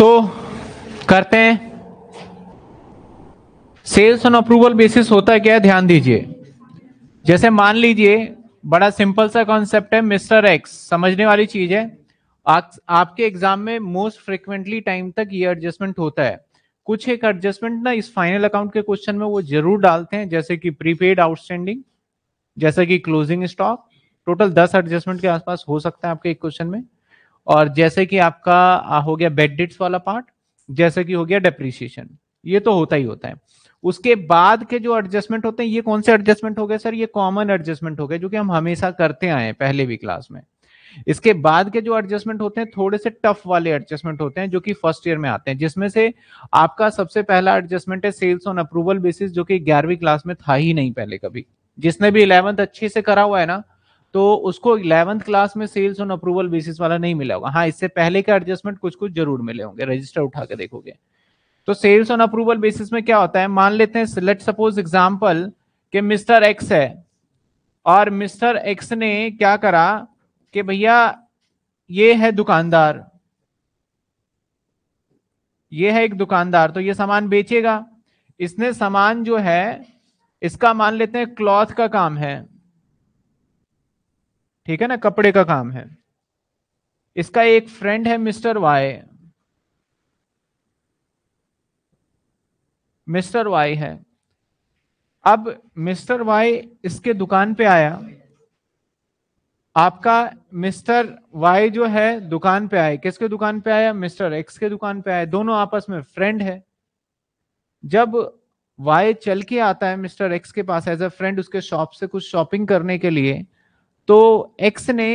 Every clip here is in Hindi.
सो so, करते हैं सेल्स ऑन अप्रूवल बेसिस होता है क्या है ध्यान दीजिए जैसे मान लीजिए बड़ा सिंपल सा कॉन्सेप्ट है मिस्टर एक्स समझने वाली चीज है आ, आपके एग्जाम में मोस्ट फ्रिक्वेंटली टाइम तक ये एडजस्टमेंट होता है कुछ एक एडजस्टमेंट ना इस फाइनल अकाउंट के क्वेश्चन में वो जरूर डालते हैं जैसे कि प्रीपेड आउटस्टैंडिंग जैसे कि क्लोजिंग स्टॉक टोटल दस एडजस्टमेंट के आसपास हो सकता है आपके एक क्वेश्चन में और जैसे कि आपका हो गया बेडिट्स वाला पार्ट जैसे कि हो गया डेप्रिसिएशन ये तो होता ही होता है उसके बाद के जो एडजस्टमेंट होते हैं ये कौन से एडजस्टमेंट हो गए सर ये कॉमन एडजस्टमेंट हो गए जो कि हम हमेशा करते आए हैं पहले भी क्लास में इसके बाद के जो एडजस्टमेंट होते हैं थोड़े से टफ वाले एडजस्टमेंट होते हैं जो कि फर्स्ट ईयर में आते हैं जिसमें से आपका सबसे पहला एडजस्टमेंट है सेल्स ऑन अप्रूवल बेसिस जो कि ग्यारहवीं क्लास में था ही नहीं पहले कभी जिसने भी इलेवंथ अच्छे से करा हुआ है ना तो उसको इलेवंथ क्लास में सेल्स ऑन अप्रूवल बेसिस वाला नहीं मिला होगा हाँ इससे पहले का एडजस्टमेंट कुछ कुछ जरूर मिले होंगे रजिस्टर उठा के देखोगे तो सेल्स ऑन अप्रूवल बेसिस में क्या होता है मान लेते हैं लेट सपोज एग्जाम्पल के मिस्टर एक्स है और मिस्टर एक्स ने क्या करा कि भैया ये है दुकानदार ये है एक दुकानदार तो ये सामान बेचेगा इसने सामान जो है इसका मान लेते हैं क्लॉथ का काम है ठीक है ना कपड़े का काम है इसका एक फ्रेंड है मिस्टर वाई मिस्टर वाई है अब मिस्टर वाई इसके दुकान पे आया आपका मिस्टर वाई जो है दुकान पे आए किसके दुकान पे आया मिस्टर एक्स के दुकान पे आए दोनों आपस में फ्रेंड है जब वाई चल के आता है मिस्टर एक्स के पास एज अ फ्रेंड उसके शॉप से कुछ शॉपिंग करने के लिए तो एक्स ने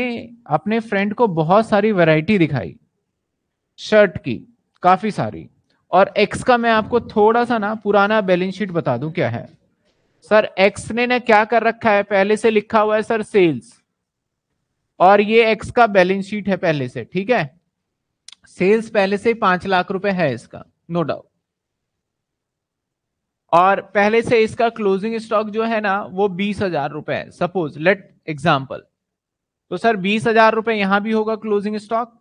अपने फ्रेंड को बहुत सारी वैरायटी दिखाई शर्ट की काफी सारी और एक्स का मैं आपको थोड़ा सा ना पुराना बैलेंस शीट बता दूं क्या है सर एक्स ने ना क्या कर रखा है पहले से लिखा हुआ है सर सेल्स और ये एक्स का बैलेंस शीट है पहले से ठीक है सेल्स पहले से पांच लाख रुपए है इसका नो no डाउट और पहले से इसका क्लोजिंग स्टॉक जो है ना वो बीस हजार रुपए है सपोज लेट एग्जाम्पल तो सर बीस हजार रुपए यहां भी होगा क्लोजिंग स्टॉक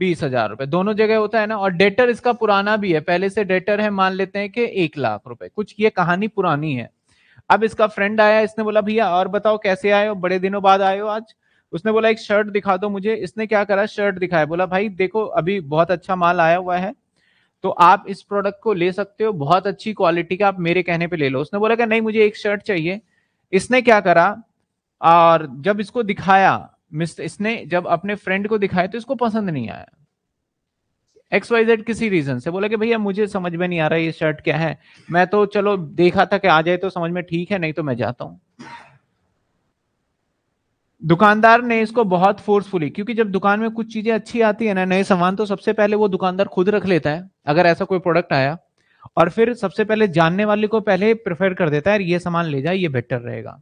बीस हजार रुपए दोनों जगह होता है ना और डेटर इसका पुराना भी है पहले से डेटर है मान लेते हैं कि एक लाख रुपए कुछ ये कहानी पुरानी है अब इसका फ्रेंड आया इसने बोला भैया और बताओ कैसे आए हो बड़े दिनों बाद आए हो आज उसने बोला एक शर्ट दिखा दो मुझे इसने क्या करा शर्ट दिखाया बोला भाई देखो अभी बहुत अच्छा माल आया हुआ है तो आप इस प्रोडक्ट को ले सकते हो बहुत अच्छी क्वालिटी का आप मेरे कहने पे ले लो उसने बोला कि नहीं मुझे एक शर्ट चाहिए इसने क्या करा और जब इसको दिखाया मिस्टर इसने जब अपने फ्रेंड को दिखाया तो इसको पसंद नहीं आया एक्स वाई जेड किसी रीजन से बोला कि भैया मुझे समझ में नहीं आ रहा ये शर्ट क्या है मैं तो चलो देखा था कि आ जाए तो समझ में ठीक है नहीं तो मैं जाता हूं दुकानदार ने इसको बहुत फोर्सफुली क्योंकि जब दुकान में कुछ चीजें अच्छी आती है ना नए सामान तो सबसे पहले वो दुकानदार खुद रख लेता है अगर ऐसा कोई प्रोडक्ट आया और फिर सबसे पहले जानने वाले को पहले प्रेफर कर देता है ये सामान ले जाए ये बेटर रहेगा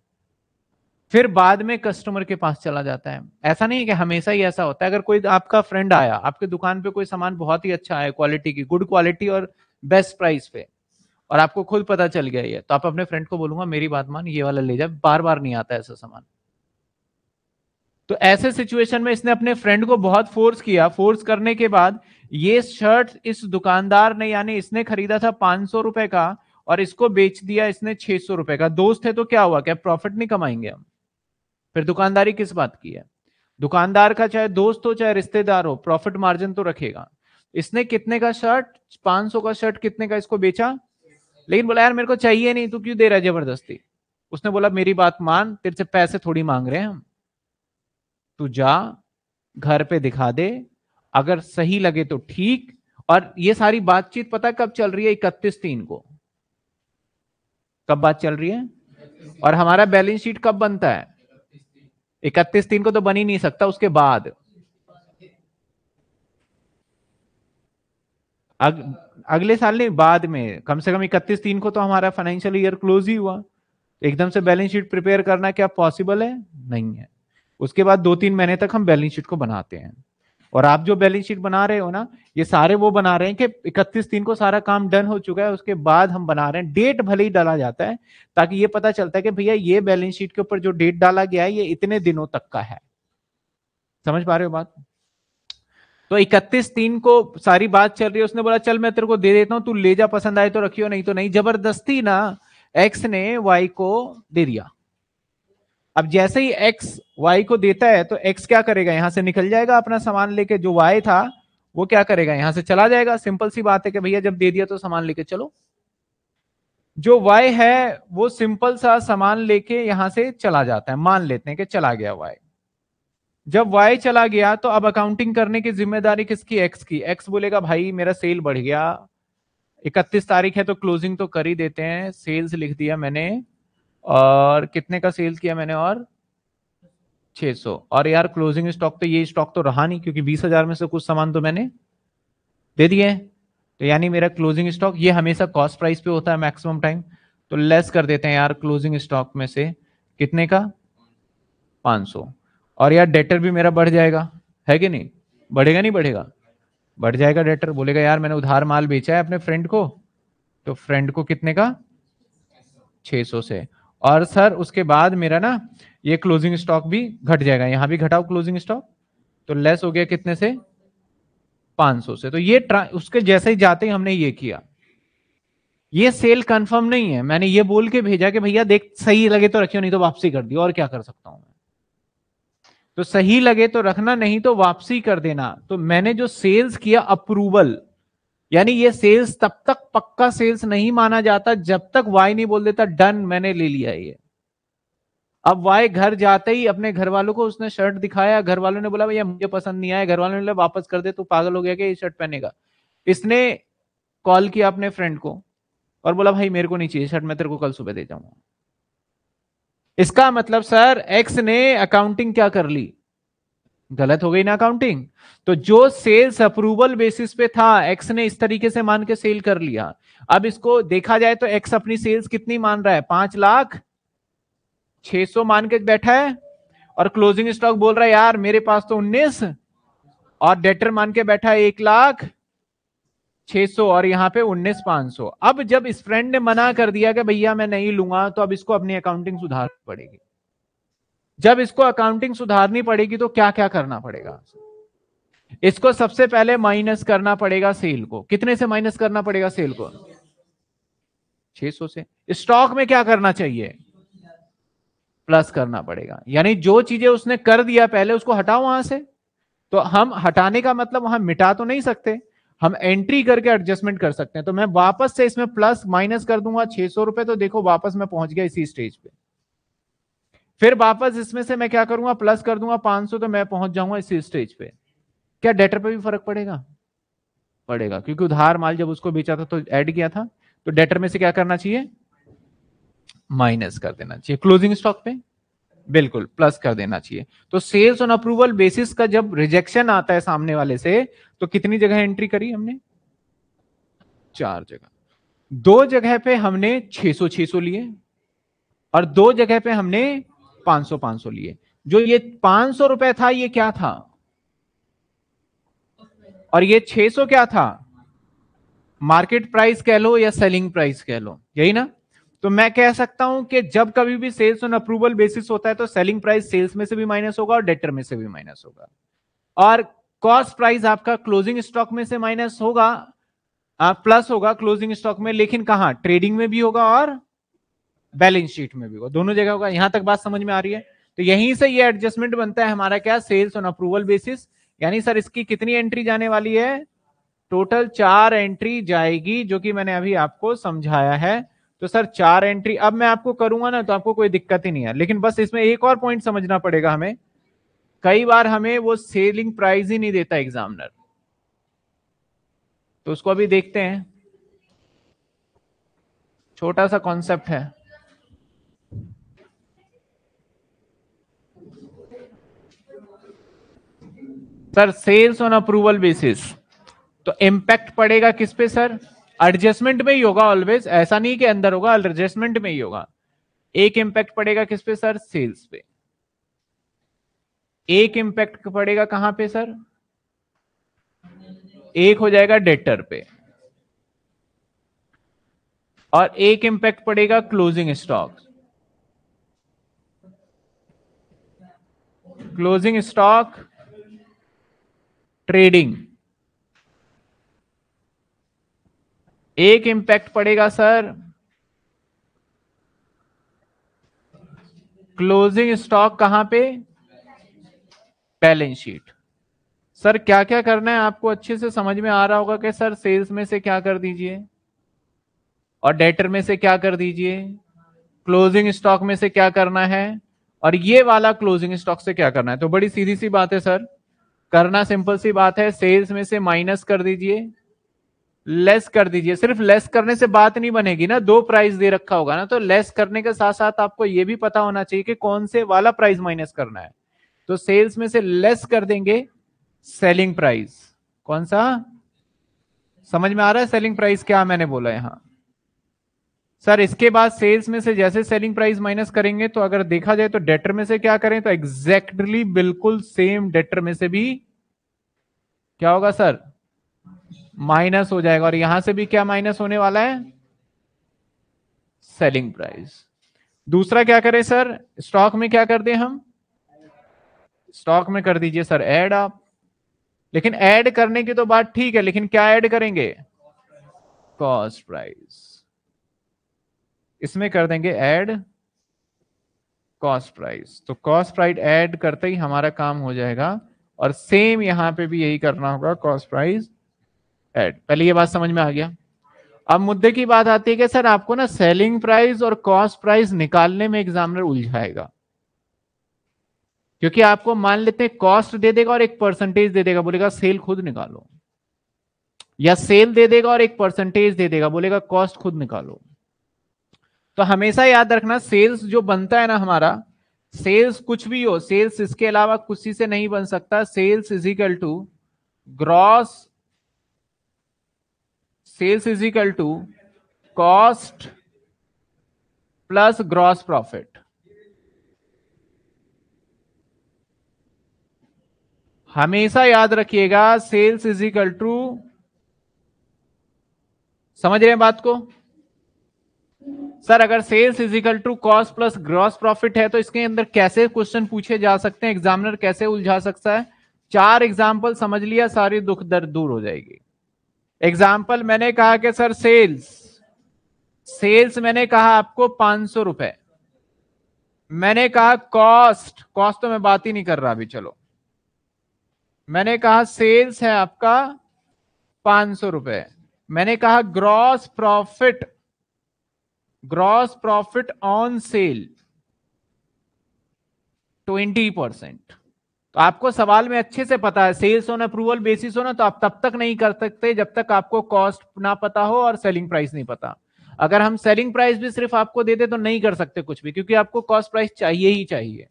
फिर बाद में कस्टमर के पास चला जाता है ऐसा नहीं है कि हमेशा ही ऐसा होता है अगर कोई आपका फ्रेंड आया आपके दुकान पे कोई सामान बहुत ही अच्छा आया क्वालिटी की गुड क्वालिटी और बेस्ट प्राइस पे और आपको खुद पता चल गया ये तो आप अपने फ्रेंड को बोलूंगा मेरी बात मान ये वाला ले जा बार बार नहीं आता ऐसा सामान तो ऐसे सिचुएशन में इसने अपने फ्रेंड को बहुत फोर्स किया फोर्स करने के बाद ये शर्ट इस दुकानदार ने यानी इसने खरीदा था पांच सौ रुपए का और इसको बेच दिया इसने छह सौ रुपए का दोस्त है तो क्या हुआ क्या प्रॉफिट नहीं कमाएंगे हम फिर दुकानदारी किस बात की है दुकानदार का चाहे दोस्त हो चाहे रिश्तेदार हो प्रॉफिट मार्जिन तो रखेगा इसने कितने का शर्ट पांच सौ का शर्ट कितने का इसको बेचा लेकिन बोला यार मेरे को चाहिए नहीं तू क्यों दे रहा है जबरदस्ती उसने बोला मेरी बात मान तेरे से पैसे थोड़ी मांग रहे हैं हम तू जा घर पे दिखा दे अगर सही लगे तो ठीक और ये सारी बातचीत पता कब चल रही है इकतीस तीन को कब बात चल रही है और हमारा बैलेंस शीट कब बनता है इकतीस तीन को तो बन ही नहीं सकता उसके बाद अग, अगले साल नहीं बाद में कम से कम इकतीस तीन को तो हमारा फाइनेंशियल ईयर क्लोज ही हुआ एकदम से बैलेंस शीट प्रिपेयर करना क्या पॉसिबल है नहीं है उसके बाद दो तीन महीने तक हम बैलेंस शीट को बनाते हैं और आप जो बैलेंस शीट बना रहे हो ना ये सारे वो बना रहे हैं कि इकतीस दिन को सारा काम डन हो चुका है उसके बाद हम बना रहे हैं डेट भले ही डाला जाता है ताकि ये पता चलता है कि भैया ये बैलेंस शीट के ऊपर जो डेट डाला गया है ये इतने दिनों तक का है समझ पा रहे हो बात तो इकतीस तीन को सारी बात चल रही है उसने बोला चल मैं तेरे को दे देता हूं तू ले जा पसंद आए तो रखियो नहीं तो नहीं जबरदस्ती ना एक्स ने वाई को दे दिया अब जैसे ही एक्स वाई को देता है तो एक्स क्या करेगा यहां से निकल जाएगा अपना सामान लेके जो वाई था वो क्या करेगा यहां से चला जाएगा सिंपल सी बात है कि भैया जब दे दिया तो सामान लेके चलो जो वाई है वो सिंपल सा सामान लेके यहां से चला जाता है मान लेते हैं कि चला गया वाई जब वाई चला गया तो अब अकाउंटिंग करने की जिम्मेदारी किसकी एक्स की एक्स बोलेगा भाई मेरा सेल बढ़ गया इकतीस तारीख है तो क्लोजिंग तो कर ही देते हैं सेल्स लिख दिया मैंने और कितने का सेल किया मैंने और 600 और यार क्लोजिंग स्टॉक तो ये स्टॉक तो रहा नहीं क्योंकि 20,000 में से कुछ सामान तो मैंने दे दिए तो यानी मेरा क्लोजिंग स्टॉक ये हमेशा कॉस्ट प्राइस पे होता है मैक्सिमम टाइम तो लेस कर देते हैं यार क्लोजिंग स्टॉक में से कितने का 500 और यार डेटर भी मेरा बढ़ जाएगा है कि नहीं बढ़ेगा नहीं बढ़ेगा बढ़ जाएगा डेटर बोलेगा यार मैंने उधार माल बेचा है अपने फ्रेंड को तो फ्रेंड को कितने का 600 से और सर उसके बाद मेरा ना ये क्लोजिंग स्टॉक भी घट जाएगा यहां भी घटाओ क्लोजिंग स्टॉक तो लेस हो गया कितने से 500 से तो ये उसके जैसे ही जाते ही हमने ये किया ये सेल कंफर्म नहीं है मैंने ये बोल के भेजा कि भैया देख सही लगे तो रखियो नहीं तो वापसी कर दी और क्या कर सकता हूं मैं तो सही लगे तो रखना नहीं तो वापसी कर देना तो मैंने जो सेल्स किया अप्रूवल यानी ये सेल्स तब तक पक्का सेल्स नहीं माना जाता जब तक वाई नहीं बोल देता डन मैंने ले लिया ये अब वाई घर जाते ही अपने घर वालों को उसने शर्ट दिखाया घर वालों ने बोला भैया मुझे पसंद नहीं आया घर वालों ने बोला वापस कर दे तू पागल हो गया क्या ये शर्ट पहनेगा इसने कॉल किया अपने फ्रेंड को और बोला भाई मेरे को नहीं चाहिए शर्ट मैं तेरे को कल सुबह दे जाऊंगा इसका मतलब सर एक्स ने अकाउंटिंग क्या कर ली गलत हो गई ना अकाउंटिंग तो जो सेल्स अप्रूवल बेसिस पे था एक्स ने इस तरीके से मान के सेल कर लिया अब इसको देखा जाए तो एक्स अपनी सेल्स कितनी मान रहा है पांच लाख छह सौ मान के बैठा है और क्लोजिंग स्टॉक बोल रहा है यार मेरे पास तो उन्नीस और डेटर मान के बैठा है एक लाख सौ और यहां पे उन्नीस पांच सौ अब जब इस फ्रेंड ने मना कर दिया कि भैया मैं नहीं लूंगा तो अब इसको अपनी अकाउंटिंग सुधार पड़ेगी जब इसको अकाउंटिंग सुधारनी पड़ेगी तो क्या क्या करना पड़ेगा इसको सबसे पहले माइनस करना पड़ेगा सेल को कितने से माइनस करना पड़ेगा सेल को 600 से स्टॉक में क्या करना चाहिए प्लस करना पड़ेगा यानी जो चीजें उसने कर दिया पहले उसको हटाओ वहां से तो हम हटाने का मतलब वहां मिटा तो नहीं सकते हम एंट्री करके एडजस्टमेंट कर सकते हैं तो मैं वापस से इसमें प्लस माइनस कर दूंगा छह सौ रुपए तो देखो वापस मैं पहुंच गया इसी स्टेज पे फिर वापस इसमें से मैं क्या करूंगा प्लस कर दूंगा 500 तो मैं पहुंच जाऊंगा इस स्टेज पे क्या डेटर पे भी फर्क पड़ेगा पड़ेगा क्योंकि उधार माल जब उसको बेचा था तो ऐड किया था तो डेटर में से क्या करना चाहिए माइनस कर देना चाहिए क्लोजिंग स्टॉक पे बिल्कुल प्लस कर देना चाहिए तो सेल्स ऑन अप्रूवल बेसिस का जब रिजेक्शन आता है सामने वाले से तो कितनी जगह एंट्री करी हमने चार जगह दो जगह पे हमने 600 600 लिए और दो जगह पे हमने पांच सौ पांच सौ लिए जो ये पांच सौ रुपए था ये क्या था और ये छह सौ क्या था मार्केट प्राइस कह लो या सेलिंग प्राइस कह लो यही ना तो मैं कह सकता हूं कि जब कभी भी सेल्स ऑन अप्रूवल बेसिस होता है तो सेलिंग प्राइस सेल्स में से भी माइनस होगा और डेटर में से भी माइनस होगा और कॉस्ट प्राइस आपका क्लोजिंग स्टॉक में से माइनस होगा हाँ, प्लस होगा क्लोजिंग स्टॉक में लेकिन कहा ट्रेडिंग में भी होगा और बैलेंस शीट में भी होगा दोनों जगह होगा यहां तक बात समझ में आ रही है तो यहीं से ये एडजस्टमेंट बनता है हमारा क्या सेल्स ऑन अप्रूवल बेसिस यानी सर इसकी कितनी एंट्री जाने वाली है टोटल चार एंट्री जाएगी जो कि मैंने अभी आपको समझाया है तो सर चार एंट्री अब मैं आपको करूंगा ना तो आपको कोई दिक्कत ही नहीं है लेकिन बस इसमें एक और पॉइंट समझना पड़ेगा हमें कई बार हमें वो सेलिंग प्राइस ही नहीं देता एग्जामिनर तो उसको अभी देखते हैं छोटा सा कॉन्सेप्ट है sir sales on approval basis तो इम्पैक्ट पड़ेगा किस पे सर एडजस्टमेंट में ही होगा ऑलवेज ऐसा नहीं कि अंदर होगा एडजस्टमेंट में ही होगा एक इंपैक्ट पड़ेगा किस पे सर सेल्स पे एक इंपैक्ट पड़ेगा कहां पे सर एक हो जाएगा डेटर पे और एक इंपैक्ट पड़ेगा closing stock closing stock trading एक इंपैक्ट पड़ेगा सर क्लोजिंग स्टॉक कहां पे बैलेंस शीट सर क्या क्या करना है आपको अच्छे से समझ में आ रहा होगा कि सर सेल्स में से क्या कर दीजिए और डेटर में से क्या कर दीजिए क्लोजिंग स्टॉक में से क्या करना है और ये वाला क्लोजिंग स्टॉक से क्या करना है तो बड़ी सीधी सी बात है सर करना सिंपल सी बात है सेल्स में से माइनस कर दीजिए लेस कर दीजिए सिर्फ लेस करने से बात नहीं बनेगी ना दो प्राइस दे रखा होगा ना तो लेस करने के साथ साथ आपको यह भी पता होना चाहिए कि कौन से वाला प्राइस माइनस करना है तो सेल्स में से लेस कर देंगे सेलिंग प्राइस कौन सा समझ में आ रहा है सेलिंग प्राइस क्या मैंने बोला यहां सर इसके बाद सेल्स में से जैसे सेलिंग प्राइस माइनस करेंगे तो अगर देखा जाए तो डेटर में से क्या करें तो एग्जैक्टली बिल्कुल सेम डेटर में से भी क्या होगा सर माइनस हो जाएगा और यहां से भी क्या माइनस होने वाला है सेलिंग प्राइस दूसरा क्या करें सर स्टॉक में क्या कर दें हम स्टॉक में कर दीजिए सर ऐड आप लेकिन ऐड करने की तो बात ठीक है लेकिन क्या ऐड करेंगे कॉस्ट प्राइस इसमें कर देंगे ऐड कॉस्ट प्राइस तो कॉस्ट प्राइस ऐड करते ही हमारा काम हो जाएगा और सेम यहां पे भी यही करना होगा कॉस्ट प्राइस ऐड पहले ये बात समझ में आ गया अब मुद्दे की बात आती है कि सर आपको ना सेलिंग प्राइस और कॉस्ट प्राइस निकालने में एग्जामिनर उलझाएगा क्योंकि आपको मान लेते हैं कॉस्ट दे देगा और एक परसेंटेज दे देगा बोलेगा सेल खुद निकालो या सेल दे देगा और एक परसेंटेज दे देगा बोलेगा कॉस्ट खुद निकालो तो हमेशा याद रखना सेल्स जो बनता है ना हमारा सेल्स कुछ भी हो सेल्स इसके अलावा कुछ से नहीं बन सकता sales is equal to gross sales is equal to cost plus gross profit हमेशा याद रखिएगा सेल्स इज इक्वल टू समझ रहे हैं बात को सर अगर sales is equal to cost plus gross profit है तो इसके अंदर कैसे क्वेश्चन पूछे जा सकते हैं एग्जामिनर कैसे उलझा सकता है चार एग्जाम्पल समझ लिया सारी दुख दर्द दूर हो जाएगी एग्जाम्पल मैंने कहा कि सर सेल्स सेल्स मैंने कहा आपको पांच सौ रुपए मैंने कहा कॉस्ट कॉस्ट तो मैं बात ही नहीं कर रहा अभी चलो मैंने कहा सेल्स है आपका पांच सौ रुपए मैंने कहा gross profit gross profit on sale twenty percent तो आपको सवाल में अच्छे से पता है सेल्स ऑन अप्रूवल बेसिस हो ना तो आप तब तक नहीं कर सकते जब तक आपको कॉस्ट ना पता हो और सेलिंग प्राइस नहीं पता अगर हम सेलिंग प्राइस भी सिर्फ आपको दे दे तो नहीं कर सकते कुछ भी क्योंकि आपको कॉस्ट प्राइस चाहिए ही चाहिए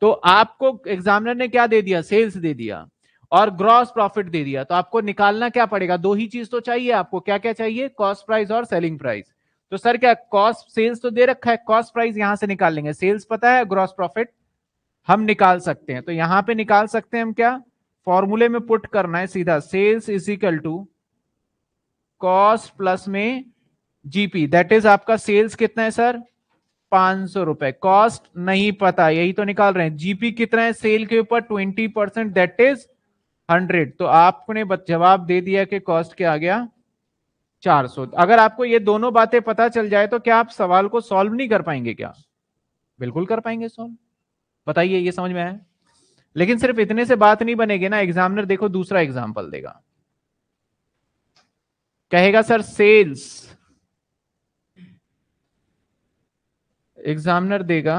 तो आपको एग्जामिनर ने क्या दे दिया सेल्स दे दिया और ग्रॉस प्रॉफिट दे दिया तो आपको निकालना क्या पड़ेगा दो ही चीज तो चाहिए आपको क्या क्या चाहिए कॉस्ट प्राइस और सेलिंग प्राइस तो सर क्या कॉस्ट सेल्स तो दे रखा है कॉस्ट प्राइस यहां से निकाल लेंगे सेल्स पता है ग्रॉस प्रॉफिट हम निकाल सकते हैं तो यहां पे निकाल सकते हैं हम क्या फॉर्मूले में पुट करना है सीधा sales is equal to cost plus में जीपी दैट इज आपका सेल्स कितना है सर पांच सौ रुपए कॉस्ट नहीं पता यही तो निकाल रहे हैं जीपी कितना है सेल के ऊपर twenty percent that is hundred तो आपने जवाब दे दिया कि कॉस्ट क्या आ गया 400 अगर आपको ये दोनों बातें पता चल जाए तो क्या आप सवाल को सॉल्व नहीं कर पाएंगे क्या बिल्कुल कर पाएंगे सॉल्व बताइए ये समझ में आए लेकिन सिर्फ इतने से बात नहीं बनेगी ना एग्जामिनर देखो दूसरा एग्जाम्पल देगा कहेगा सर सेल्स एग्जामिनर देगा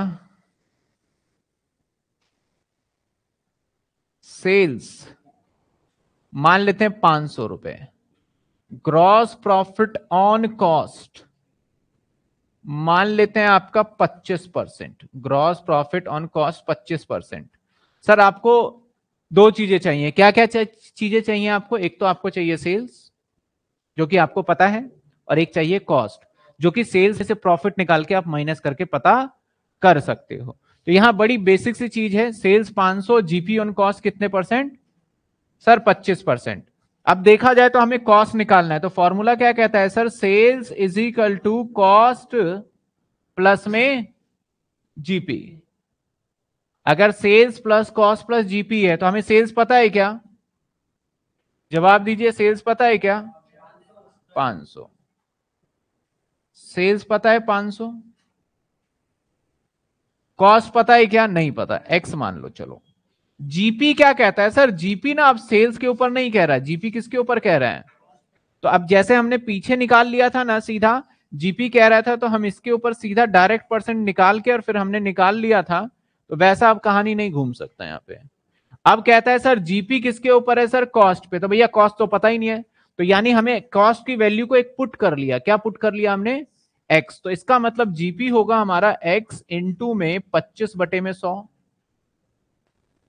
सेल्स मान लेते हैं पांच सौ रुपए ग्रॉस प्रॉफिट ऑन कॉस्ट मान लेते हैं आपका 25 percent gross profit on cost 25 percent sir आपको दो चीजें चाहिए क्या क्या चीजें चाहिए आपको एक तो आपको चाहिए सेल्स जो कि आपको पता है और एक चाहिए कॉस्ट जो कि सेल्स से प्रॉफिट निकाल के आप माइनस करके पता कर सकते हो तो यहां बड़ी बेसिक सी चीज है सेल्स 500 जीपी ऑन कॉस्ट कितने परसेंट सर 25 परसेंट अब देखा जाए तो हमें कॉस्ट निकालना है तो फॉर्मूला क्या कहता है sir sales is equal to cost plus में जीपी अगर sales plus cost plus GP है तो हमें सेल्स पता है क्या जवाब दीजिए सेल्स पता है क्या 500 सेल्स पता है 500 कॉस्ट पता है क्या नहीं पता एक्स मान लो चलो जीपी क्या कहता है सर जीपी ना अब सेल्स के ऊपर नहीं कह रहा जीपी किसके ऊपर कह रहा है तो अब जैसे हमने पीछे निकाल लिया था ना सीधा जीपी कह रहा था तो हम इसके ऊपर सीधा डायरेक्ट परसेंट निकाल के और फिर हमने निकाल लिया था तो वैसा अब कहानी नहीं घूम सकता यहाँ पे अब कहता है सर जीपी किसके ऊपर है सर कॉस्ट पे तो भैया कॉस्ट तो पता ही नहीं है तो यानी हमें कॉस्ट की वैल्यू को एक पुट कर लिया क्या पुट कर लिया हमने एक्स तो इसका मतलब जीपी होगा हमारा एक्स इंटू में पच्चीस बटे में सौ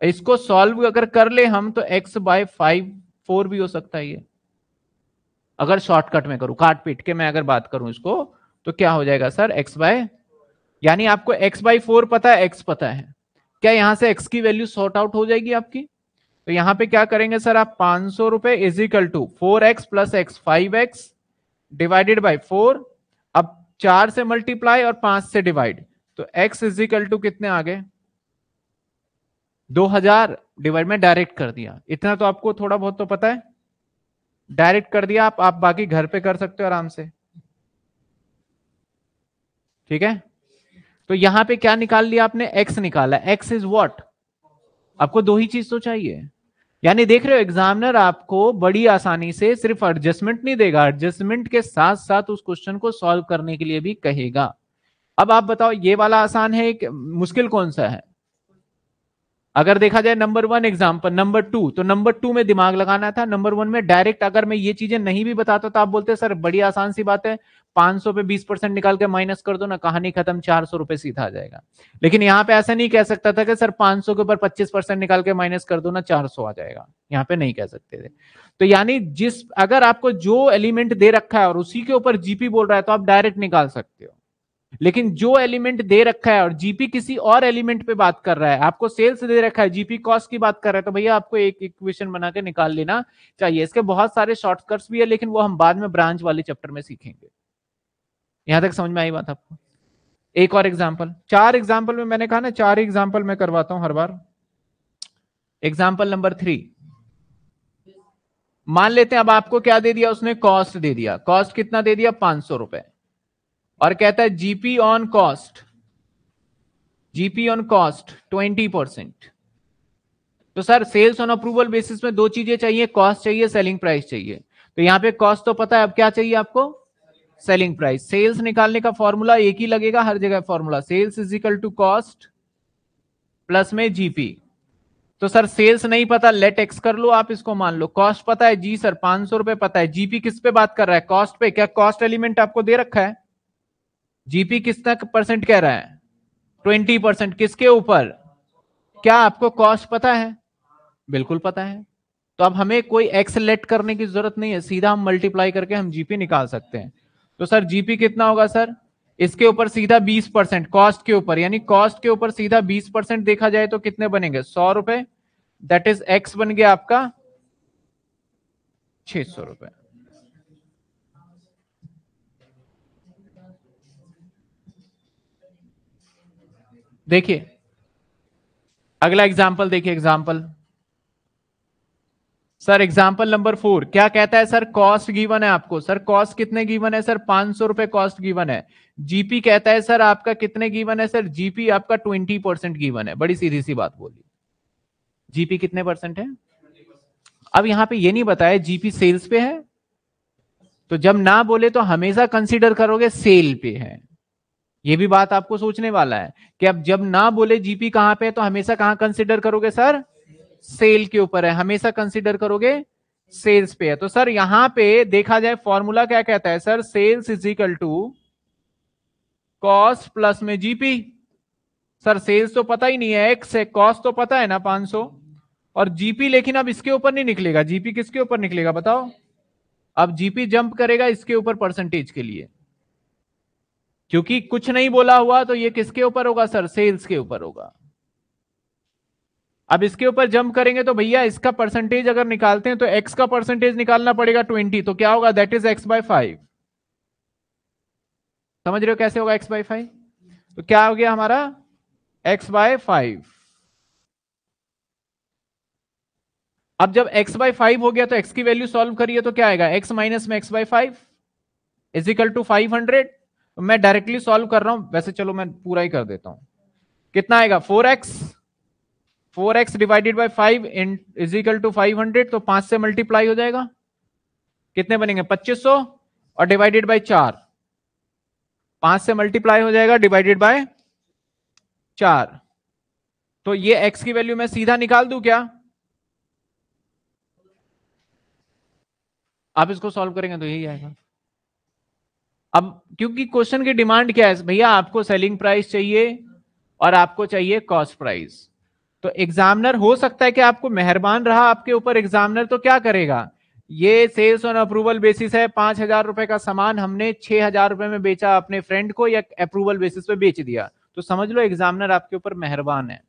इसको सॉल्व अगर कर ले हम तो x बाय फाइव फोर भी हो सकता है ये अगर शॉर्टकट में करूं काट पीट के मैं अगर बात करूं इसको तो क्या हो जाएगा सर x बाय यानी आपको x बाय फोर पता है x पता है क्या यहां से x की वैल्यू सॉर्ट आउट हो जाएगी आपकी तो यहां पे क्या करेंगे सर आप पांच सौ रुपए is equal to four X plus X five X divided by four अब चार से मल्टीप्लाई और पांच से डिवाइड तो एक्स इजिकल टू कितने आ गए 2000 डिवाइड में डायरेक्ट कर दिया इतना तो आपको थोड़ा बहुत तो पता है डायरेक्ट कर दिया आप आप बाकी घर पे कर सकते हो आराम से ठीक है तो यहां पे क्या निकाल लिया आपने एक्स निकाला एक्स इज वॉट आपको दो ही चीज तो चाहिए यानी देख रहे हो एग्जामिनर आपको बड़ी आसानी से सिर्फ एडजस्टमेंट नहीं देगा एडजस्टमेंट के साथ साथ उस क्वेश्चन को सॉल्व करने के लिए भी कहेगा अब आप बताओ ये वाला आसान है मुश्किल कौन सा है अगर देखा जाए number one example number two तो नंबर टू में दिमाग लगाना था नंबर वन में डायरेक्ट अगर मैं ये चीजें नहीं भी बताता तो आप बोलते सर बड़ी आसान सी बात है 500 पे 20 परसेंट निकाल के माइनस कर दो ना कहानी खत्म चार सौ रुपए सीधा आ जाएगा लेकिन यहाँ पे ऐसा नहीं कह सकता था कि सर 500 के ऊपर 25 परसेंट निकाल के माइनस कर दो ना 400 आ जाएगा यहाँ पे नहीं कह सकते थे तो यानी जिस अगर आपको जो एलिमेंट दे रखा है और उसी के ऊपर जीपी बोल रहा है तो आप डायरेक्ट निकाल सकते हो लेकिन जो एलिमेंट दे रखा है और जीपी किसी और एलिमेंट पे बात कर रहा है आपको सेल्स दे रखा है जीपी कॉस्ट की बात कर रहा है तो भैया आपको एक इक्वेशन बना के निकाल लेना चाहिए इसके बहुत सारे शॉर्टकट्स भी है लेकिन वो हम बाद में ब्रांच वाले चैप्टर में सीखेंगे यहां तक समझ में आई बात आपको एक और एग्जाम्पल चार एग्जाम्पल में मैंने कहा ना चार एग्जाम्पल में करवाता हूं हर बार एग्जाम्पल नंबर थ्री मान लेते हैं अब आपको क्या दे दिया उसने कॉस्ट दे दिया कॉस्ट कितना दे दिया पांच सौ रुपए और कहता है GP on cost GP on cost twenty percent तो sir sales on approval basis में दो चीजें चाहिए कॉस्ट चाहिए सेलिंग प्राइस चाहिए तो यहां पे कॉस्ट तो पता है अब क्या चाहिए आपको सेलिंग प्राइस सेल्स निकालने का फॉर्मूला एक ही लगेगा हर जगह formula sales is equal to cost plus में जीपी तो सर सेल्स नहीं पता लेट एक्स कर लो आप इसको मान लो कॉस्ट पता है जी सर पांच सौ रुपए पता है जीपी किस पे बात कर रहा है कॉस्ट पे क्या कॉस्ट एलिमेंट आपको दे रखा है जीपी कितना परसेंट कह रहा है ट्वेंटी परसेंट किसके ऊपर क्या आपको कॉस्ट पता है बिल्कुल पता है तो अब हमें कोई एक्सलेट करने की जरूरत नहीं है सीधा हम मल्टीप्लाई करके हम जीपी निकाल सकते हैं तो सर जीपी कितना होगा सर इसके ऊपर सीधा 20 परसेंट कॉस्ट के ऊपर यानी कॉस्ट के ऊपर सीधा 20 परसेंट देखा जाए तो कितने बनेंगे सौ रुपए दैट इज एक्स बन गया आपका छह सौ रुपए देखिए अगला एग्जाम्पल देखिए example sir example number four क्या कहता है सर कॉस्ट गिवन है आपको सर कॉस्ट कितने गिवन है सर पांच सौ रुपए कॉस्ट गिवन है जीपी कहता है सर आपका कितने गिवन है सर जीपी आपका ट्वेंटी परसेंट गिवन है बड़ी सीधी सी बात बोली जीपी कितने परसेंट है अब यहां पे ये नहीं बताया जीपी सेल्स पे है तो जब ना बोले तो हमेशा कंसिडर करोगे सेल पे है ये भी बात आपको सोचने वाला है कि अब जब ना बोले जीपी कहां पे है तो हमेशा कहां कंसिडर करोगे सर सेल के ऊपर है हमेशा कंसिडर करोगे सेल्स पे है तो सर यहां पे देखा जाए फॉर्मूला क्या कहता है sir sales is equal to cost plus में जीपी सर सेल्स तो पता ही नहीं है एक्स है कॉस्ट तो पता है ना सौ और जीपी लेकिन अब इसके ऊपर नहीं निकलेगा जीपी किसके ऊपर निकलेगा बताओ अब जीपी जंप करेगा इसके ऊपर परसेंटेज के लिए क्योंकि कुछ नहीं बोला हुआ तो ये किसके ऊपर होगा सर सेल्स के ऊपर होगा अब इसके ऊपर जंप करेंगे तो भैया इसका परसेंटेज अगर निकालते हैं तो एक्स का परसेंटेज निकालना पड़ेगा ट्वेंटी तो क्या होगा that is X by five समझ रहे हो कैसे होगा एक्स बाय फाइव तो क्या हो गया हमारा एक्स बाय फाइव अब जब x बाय फाइव हो गया तो x की वैल्यू सॉल्व करिए तो क्या आएगा x माइनस में x by five is equal to five hundred मैं डायरेक्टली सॉल्व कर रहा हूं वैसे चलो मैं पूरा ही कर देता हूं कितना आएगा four X four X divided by five इन इजिकल टू फाइव हंड्रेड तो पांच से मल्टीप्लाई हो जाएगा कितने बनेंगे पच्चीस सौ और डिवाइडेड बाई चार पांच से मल्टीप्लाई हो जाएगा डिवाइडेड बाय 4 तो ये एक्स की वैल्यू मैं सीधा निकाल दू क्या आप इसको सॉल्व करेंगे तो यही आएगा अब क्योंकि क्वेश्चन की डिमांड क्या है भैया आपको सेलिंग प्राइस चाहिए और आपको चाहिए कॉस्ट प्राइस तो एग्जामिनर हो सकता है कि आपको मेहरबान रहा आपके ऊपर एग्जामिनर तो क्या करेगा ये सेल्स ऑन अप्रूवल बेसिस है पांच हजार रुपए का सामान हमने छह हजार रुपए में बेचा अपने फ्रेंड को या अप्रूवल बेसिस पे बेच दिया तो समझ लो एग्जामिनर आपके ऊपर मेहरबान है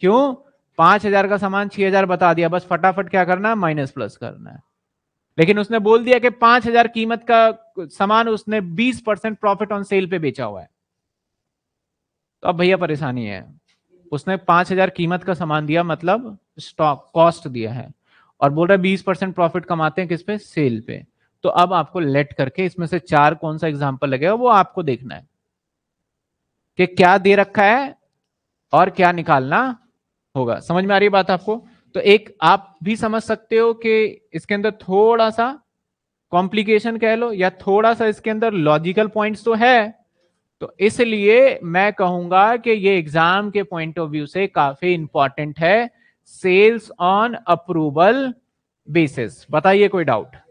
क्यों पांच हजार का सामान छह हजार बता दिया बस फटाफट क्या करना माइनस प्लस करना है लेकिन उसने बोल दिया कि पांच हजार कीमत का सामान उसने 20 परसेंट प्रॉफिट ऑन सेल पे बेचा हुआ है तो अब भैया परेशानी है उसने पांच हजार कीमत का सामान दिया मतलब स्टॉक कॉस्ट दिया है और बोल रहा है बीस परसेंट प्रॉफिट कमाते हैं किस पे सेल पे तो अब आपको लेट करके इसमें से चार कौन सा एग्जाम्पल लगेगा वो आपको देखना है कि क्या दे रखा है और क्या निकालना होगा समझ में आ रही है बात आपको तो एक आप भी समझ सकते हो कि इसके अंदर थोड़ा सा कॉम्प्लिकेशन कह लो या थोड़ा सा इसके अंदर लॉजिकल पॉइंट्स तो है तो इसलिए मैं कहूंगा कि ये एग्जाम के पॉइंट ऑफ व्यू से काफी इंपॉर्टेंट है सेल्स ऑन अप्रूवल बेसिस बताइए कोई डाउट